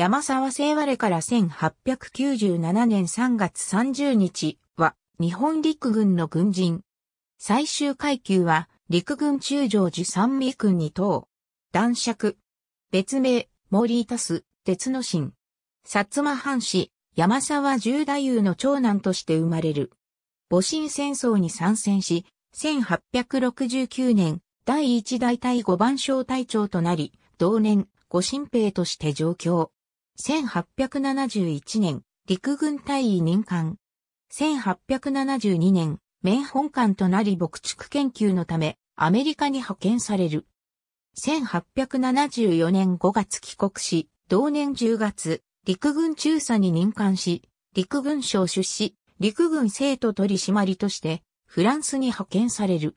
山沢聖和れから1897年3月30日は日本陸軍の軍人。最終階級は陸軍中将寺三味軍に等。男爵。別名、モーリータス、鉄之進。薩摩藩士、山沢十太夫の長男として生まれる。戊辰戦争に参戦し、1869年、第一大隊五番小隊長となり、同年、五新兵として上京。1871年、陸軍大尉任官。1872年、面本官となり牧畜研究のため、アメリカに派遣される。1874年5月帰国し、同年10月、陸軍中佐に任官し、陸軍省出資、陸軍生徒取締りとして、フランスに派遣される。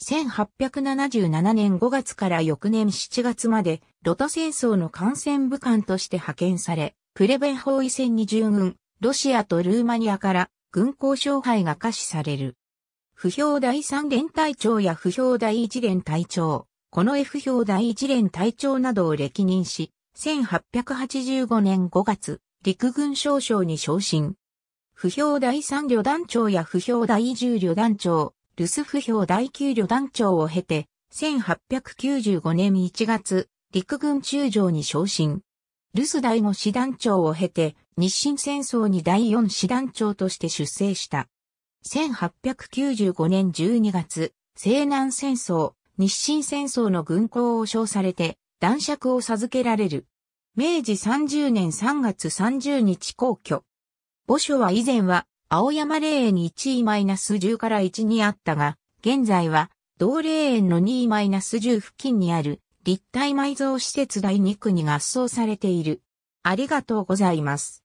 1877年5月から翌年7月まで、ロタ戦争の感染武官として派遣され、プレベン包囲戦に従軍、ロシアとルーマニアから軍港勝敗が可視される。不評第三連隊長や不評第一連隊長、この F 評第一連隊長などを歴任し、1885年5月、陸軍少将に昇進。不評第三旅団長や不評第十旅団長、留守不評第九旅団長を経て、1895年1月、陸軍中将に昇進。留守大の師団長を経て、日清戦争に第四師団長として出征した。1895年12月、西南戦争、日清戦争の軍港を称されて、男爵を授けられる。明治30年3月30日皇居。墓所は以前は、青山霊園1位マイナス10から1にあったが、現在は、同霊園の2位マイナス10付近にある、立体埋蔵施設第2区に合葬されている。ありがとうございます。